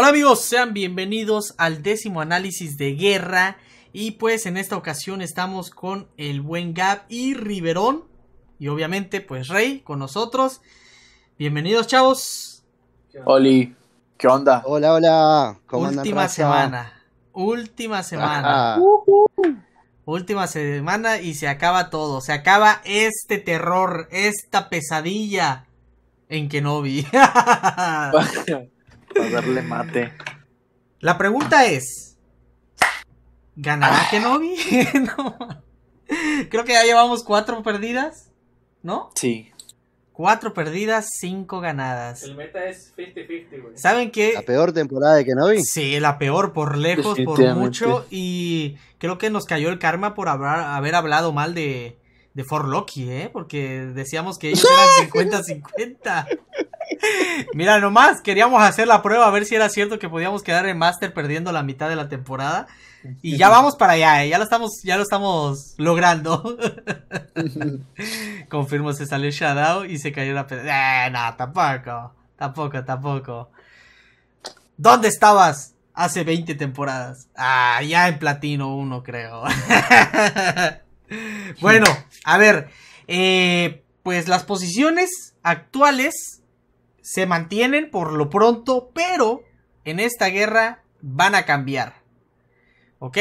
Hola amigos, sean bienvenidos al décimo análisis de guerra y pues en esta ocasión estamos con el buen Gab y Riverón y obviamente pues Rey con nosotros. Bienvenidos chavos. Oli, ¿qué onda? Hola, hola. ¿Cómo última semana, última semana. Última semana y se acaba todo, se acaba este terror, esta pesadilla en que no Kenobi. darle mate. La pregunta es: ¿ganará Kenobi? Creo que ya llevamos cuatro perdidas, ¿no? Sí. Cuatro perdidas, cinco ganadas. El meta es 50-50, güey. ¿Saben qué? La peor temporada de Kenobi. Sí, la peor por lejos, por mucho. Y creo que nos cayó el karma por haber hablado mal de, de For ¿eh? Porque decíamos que ellos eran 50-50. Mira, nomás queríamos hacer la prueba a ver si era cierto que podíamos quedar en Master perdiendo la mitad de la temporada. Y ya vamos para allá, ¿eh? ya lo estamos, ya lo estamos logrando. Confirmo, se salió Shadow y se cayó la eh, no, tampoco. Tampoco, tampoco. ¿Dónde estabas? Hace 20 temporadas. Ah, ya en platino 1, creo. bueno, a ver. Eh, pues las posiciones actuales se mantienen por lo pronto, pero en esta guerra van a cambiar. ¿Ok?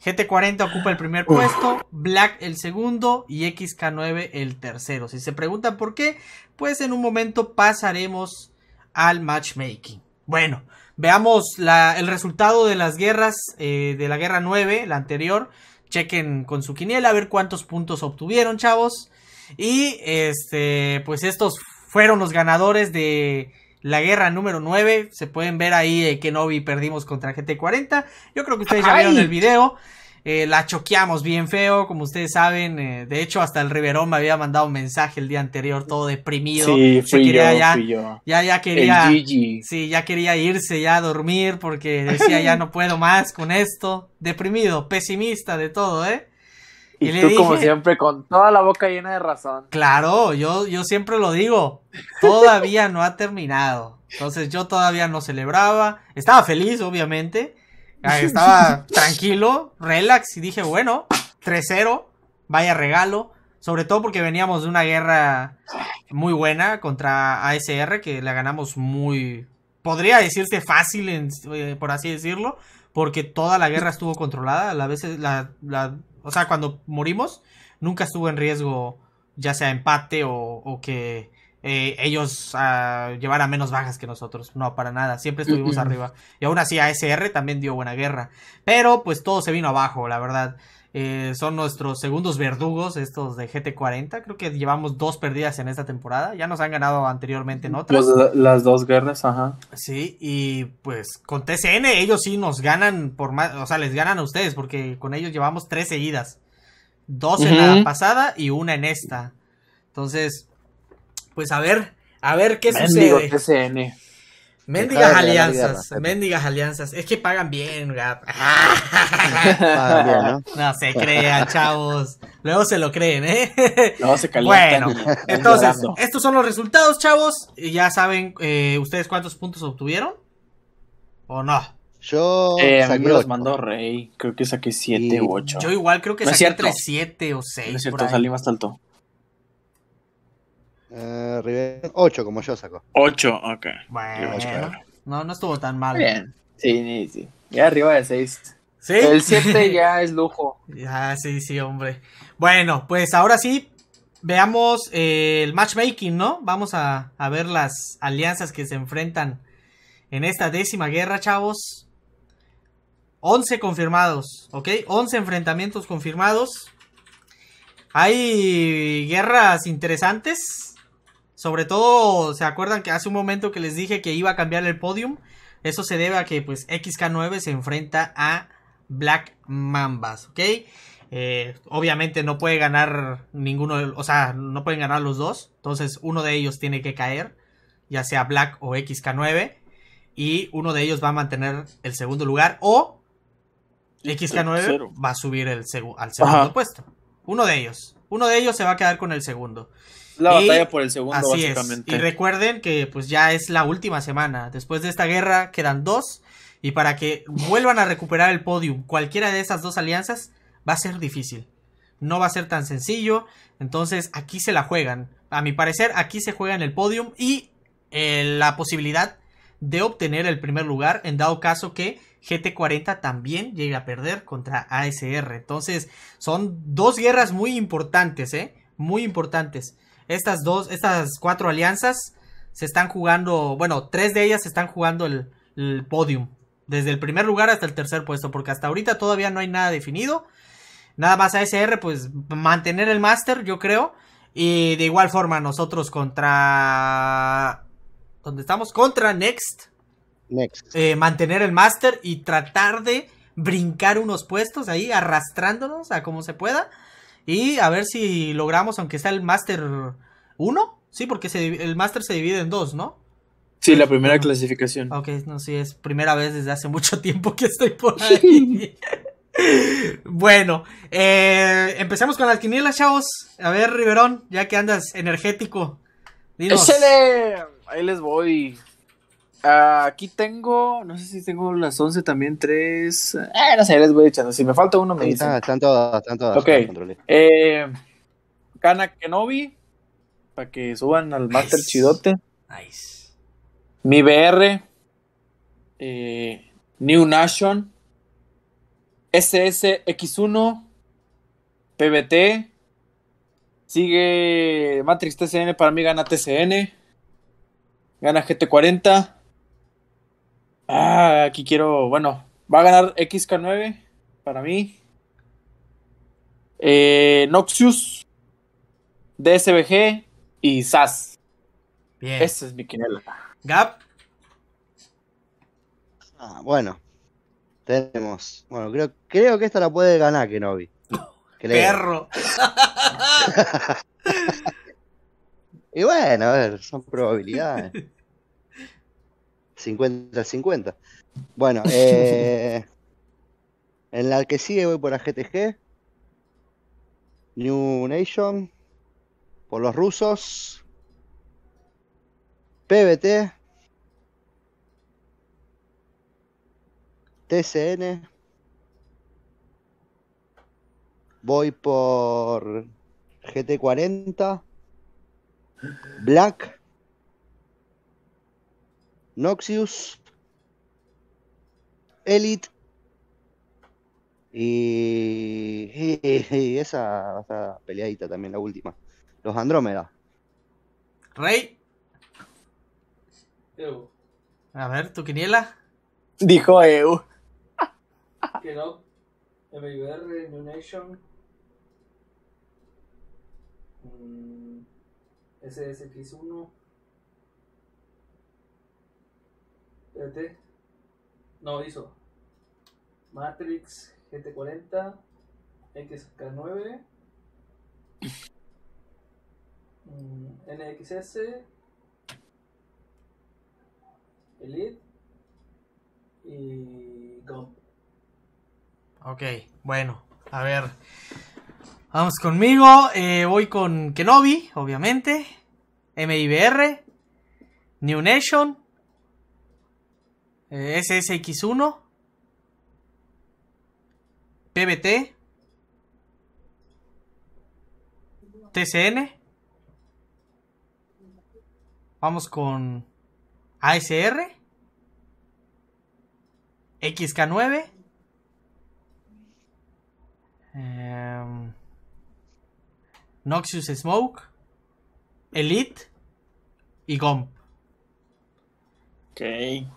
GT40 ocupa el primer puesto, Black el segundo y XK9 el tercero. Si se preguntan por qué, pues en un momento pasaremos al matchmaking. Bueno, veamos el resultado de las guerras, eh, de la guerra 9, la anterior. Chequen con su quiniela a ver cuántos puntos obtuvieron, chavos. Y este, pues estos fueron los ganadores de la guerra número 9. Se pueden ver ahí eh, que Novi perdimos contra GT40. Yo creo que ustedes ya vieron el video. Eh, la choqueamos bien feo, como ustedes saben. Eh, de hecho, hasta el Riverón me había mandado un mensaje el día anterior, todo deprimido. Sí, fui ya, yo. ya, quería. Sí, ya quería irse ya a dormir porque decía ya no puedo más con esto. Deprimido, pesimista de todo, ¿eh? Y, tú, como siempre, con toda la boca llena de razón. Claro, yo, yo siempre lo digo. Todavía no ha terminado. Entonces yo todavía no celebraba. Estaba feliz, obviamente. Ah, estaba tranquilo, relax. Y dije, bueno, 3-0. Vaya regalo. Sobre todo porque veníamos de una guerra muy buena contra ASR, que la ganamos muy. Podría decirse fácil, eh, por así decirlo, porque toda la guerra estuvo controlada. A veces, la o sea, cuando morimos, nunca estuvo en riesgo ya sea empate o, que eh, ellos ah, llevaran menos bajas que nosotros. No, para nada. Siempre mm, estuvimos mm. arriba. Y aún así ASR también dio buena guerra. Pero pues todo se vino abajo, la verdad. Eh, son nuestros segundos verdugos, estos de GT40. Creo que llevamos dos perdidas en esta temporada. Ya nos han ganado anteriormente en otras. las dos guerras, ajá. Sí, y pues con TCN ellos sí nos ganan por más. O sea, les ganan a ustedes porque con ellos llevamos tres seguidas: dos en la pasada y una en esta. Entonces, pues a ver, a ver qué Bendigo sucede. TCN. Mendigas alianzas, mendigas alianzas. Es que pagan bien, gato. ¿no? se crean, chavos. Luego se lo creen, ¿eh? Luego se calientan. Bueno, entonces, estos son los resultados, chavos. Ya saben eh, ustedes cuántos puntos obtuvieron. ¿O no? Yo eh, me los mandó Rey. Creo que saqué 7 u 8. Yo igual creo que saqué entre 7 o 6. No es cierto, salí más alto. 8 eh, como yo saco 8, ok. Bueno, no, estuvo tan mal. Bien, sí, Ya arriba de 6. El 7 ya es lujo. Ya, ah, sí, sí, hombre. Bueno, pues ahora sí, veamos eh, el matchmaking, ¿no? Vamos a, a, ver las alianzas que se enfrentan en esta décima guerra, chavos. 11 confirmados, ¿ok? 11 enfrentamientos confirmados. Hay guerras interesantes. Sobre todo, ¿se acuerdan que hace un momento que les dije que iba a cambiar el podium? Eso se debe a que pues XK9 se enfrenta a Black Mambas, ¿ok? Eh, obviamente no puede ganar ninguno, o sea, no pueden ganar los dos. Entonces uno de ellos tiene que caer, ya sea Black o XK9. Y uno de ellos va a mantener el segundo lugar o XK9 va a subir el al segundo puesto. Uno de ellos. Uno de ellos se va a quedar con el segundo. La batalla por el segundo, básicamente. Y recuerden que pues ya es la última semana. Después de esta guerra quedan dos. Y para que vuelvan a recuperar el podium, cualquiera de esas dos alianzas va a ser difícil. No va a ser tan sencillo. Entonces aquí se la juegan. A mi parecer, aquí se juegan el podium y eh, la posibilidad de obtener el primer lugar en dado caso que GT40 también llegue a perder contra ASR. Entonces son dos guerras muy importantes, ¿eh? Muy importantes. Estas dos, estas cuatro alianzas se están jugando, bueno, tres de ellas se están jugando el, podium. Desde el primer lugar hasta el tercer puesto, porque hasta ahorita todavía no hay nada definido. Nada más ASR, pues mantener el máster, yo creo. Y de igual forma nosotros contra... ¿Dónde estamos? Contra Next. Next. Eh, mantener el máster y tratar de brincar unos puestos ahí, arrastrándonos a como se pueda. Y a ver si logramos, aunque sea el Master 1. Sí, porque el Master se divide en dos, ¿no? Sí, la primera clasificación. Ok, no, sí, es primera vez desde hace mucho tiempo que estoy por ahí. bueno, eh, empecemos con las quinielas, chavos. A ver, Riverón, ya que andas energético. Dinos. Échale. Ahí les voy. Ah, aquí tengo, no sé si tengo las 11 también, 3. Ah, no sé, les voy echando. Si me falta uno, me dicen. Están Ok. Eh, eh Kenobi, para que suban al Master Chidote. Nice. Mi BR. Eh, New Nation. SSX1. PBT. Sigue Matrix TCN, para mí gana TCN. Gana GT40. Ah, aquí quiero, bueno, va a ganar XK9 para mí. Eh, Noxius, DSBG y SAS. Bien. Esa es mi quinela. Gap. Ah, bueno. Tenemos. Bueno, creo, creo que esta la puede ganar Kenobi. Perro. y bueno, a ver, son probabilidades. 50-50. Bueno, eh, en la que sigue voy por la GTG, New Nation, por los rusos, PBT, TCN, voy por GT40, Black, Noxius, Elite y, esa, esa, peleadita también, la última. Los Andrómeda. Rey. Eu. A ver, ¿tu quiniela? Dijo EU. Que no. MIBR, New Nation. Mm, SSX1. No, hizo. Matrix GT40. XK9. NXS. Elite. Y Gump. Ok, bueno, a ver. Vamos conmigo. Eh, voy con Kenobi, obviamente. MIBR. New Nation. Eh, SSX1, PBT, TCN. Vamos con ASR, XK9. Em, Noxious Smoke, Elite y Gomp.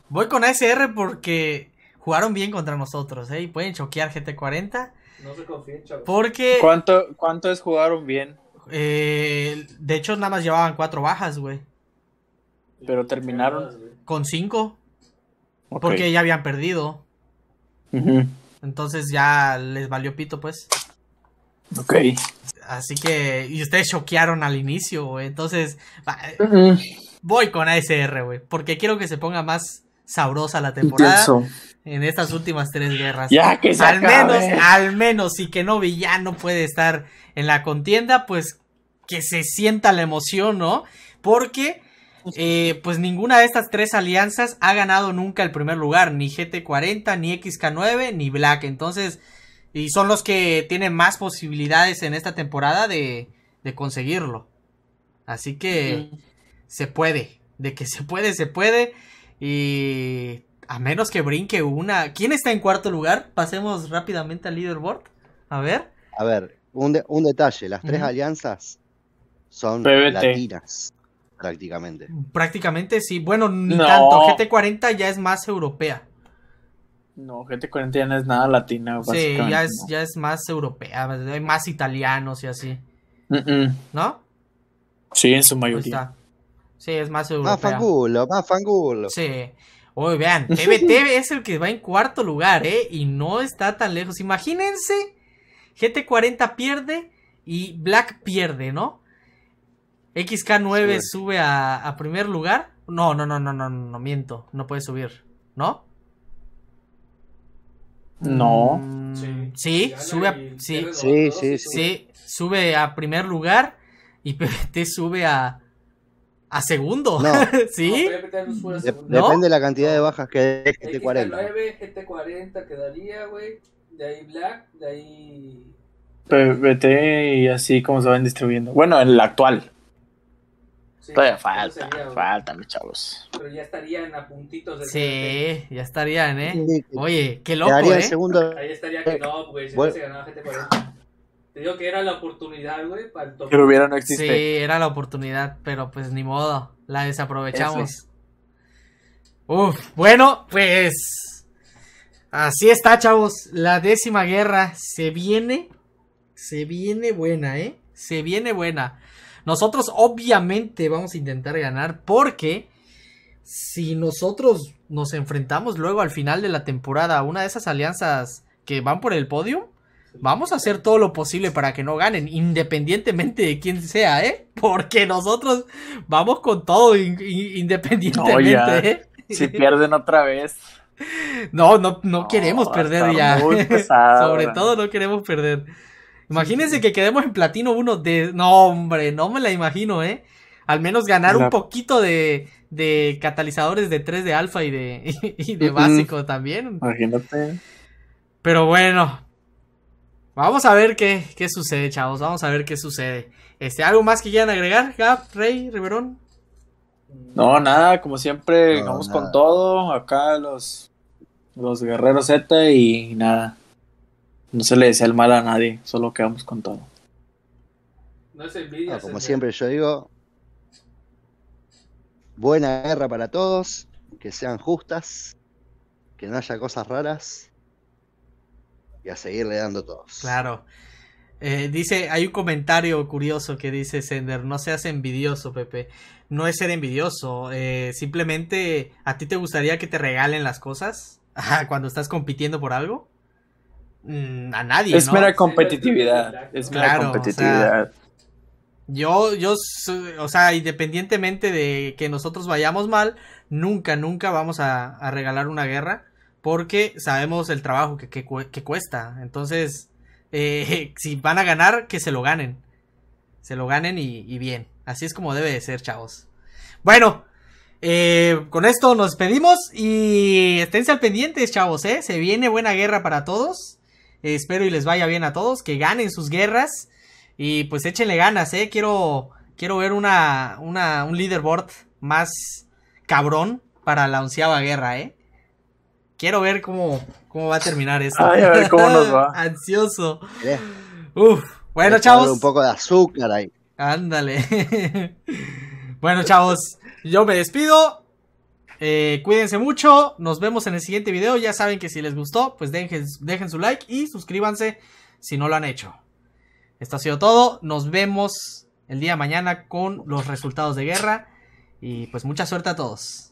Voy con ASR porque jugaron bien contra nosotros, ¿eh? pueden choquear GT40. No se confíen, chavos. Porque. ¿Cuánto, ¿Cuánto es jugaron bien? Eh, de hecho, nada más llevaban cuatro bajas, güey. Pero terminaron. Con cinco. Porque ya habían perdido. Entonces ya les valió pito, pues. Ok. Así que. Y ustedes choquearon al inicio, güey. Entonces voy con ASR, güey. Porque quiero que se ponga más sabrosa la temporada en estas últimas tres guerras. Ya que al menos, al menos, y que no ya no puede estar en la contienda, pues que se sienta la emoción, ¿no? Porque eh, pues ninguna de estas tres alianzas ha ganado nunca el primer lugar, ni GT40, ni XK9, ni Black. Entonces, y son los que tienen más posibilidades en esta temporada de, conseguirlo. Así que, se puede. De que se puede, se puede. Y a menos que brinque una. ¿Quién está en cuarto lugar? Pasemos rápidamente al leaderboard. A ver. A ver, un, detalle: las tres alianzas son latinas, prácticamente. Prácticamente sí. Bueno, ni tanto. GT40 ya es más europea. No, GT40 ya no es nada latina. Sí, ya es, ya es más europea. Hay más italianos y así. ¿No? Sí, en su mayoría. Sí, es más seguro. Más fangulo, más fangulo. Sí. Uy, vean, TBT es el que va en cuarto lugar, ¿eh? Y no está tan lejos. Imagínense, GT40 pierde y Black pierde, ¿no? XK9 sube a, primer lugar. No, no, no, no, no, no, no, miento. No puede subir, ¿no? No. Mm, sí, sube a, sí, sí, sí, sí, sube a primer lugar y PBT sube a, ¿A segundo? Depende de la cantidad de bajas que dé GT40. gt 40 quedaría, güey. De ahí Black, de ahí... PBT y así como se van distribuyendo. Bueno, en la actual. Todavía falta, faltan los chavos. Pero ya estarían a puntitos de. Sí, ya estarían, ¿eh? Oye, qué loco. ¿eh? Ahí estaría que no, güey. Si no se ganaba GT40. Te digo que era la oportunidad, güey, para hubiera Sí, era la oportunidad, pero pues ni modo, la desaprovechamos. bueno, pues así está, chavos. La décima guerra se viene, se viene buena, ¿eh? Se viene buena. Nosotros obviamente vamos a intentar ganar porque si nosotros nos enfrentamos luego al final de la temporada a una de esas alianzas que van por el podio, vamos a hacer todo lo posible para que no ganen, independientemente de quién sea, ¿eh? Porque nosotros vamos con todo independientemente, ¿eh? Si pierden otra vez. No, no, no, queremos perder ya. Sobre todo no queremos perder. Imagínense que quedemos en platino uno de... No, hombre, no me la imagino, ¿eh? Al menos ganar un poquito de, de, catalizadores de 3 de alfa y de, y de básico también. Imagínate. Pero bueno, Vamos a ver qué, qué sucede, chavos. Vamos a ver qué sucede. Este, ¿Algo más que quieran agregar, Gab, Rey, Riverón? No, nada, como siempre, vamos con todo. Acá los, los guerreros Z y nada. No se le desea el mal a nadie, solo quedamos con todo. No es envidia. como siempre, yo digo: buena guerra para todos, que sean justas, que no haya cosas raras y a seguirle dando todos. Claro. Eh, dice, hay un comentario curioso que dice Sender, no seas envidioso, Pepe. No es ser envidioso, eh, simplemente a ti te gustaría que te regalen las cosas cuando estás compitiendo por algo. Mm, a nadie. Es mera competitividad. Es mera competitividad. yo, yo, o sea, independientemente de que nosotros vayamos mal, nunca, nunca vamos a, a regalar una guerra porque sabemos el trabajo que, cuesta. Entonces, eh, si van a ganar, que se lo ganen. Se lo ganen y, bien. Así es como debe de ser, chavos. Bueno, eh, con esto nos despedimos y esténse al pendientes, chavos, ¿eh? Se viene buena guerra para todos. Eh, espero y les vaya bien a todos, que ganen sus guerras y pues échenle ganas, ¿eh? Quiero, quiero ver una, un leaderboard más cabrón para la onceava guerra, ¿eh? quiero ver cómo, cómo va a terminar esto. Ay, a ver cómo nos va. Ansioso. Eh. Uf. Bueno, chavos. Un poco de azúcar ahí. Ándale. bueno, chavos. Yo me despido. Eh, cuídense mucho. Nos vemos en el siguiente video. Ya saben que si les gustó, pues dejen, dejen su like y suscríbanse si no lo han hecho. Esto ha sido todo. Nos vemos el día de mañana con los resultados de guerra. Y pues mucha suerte a todos.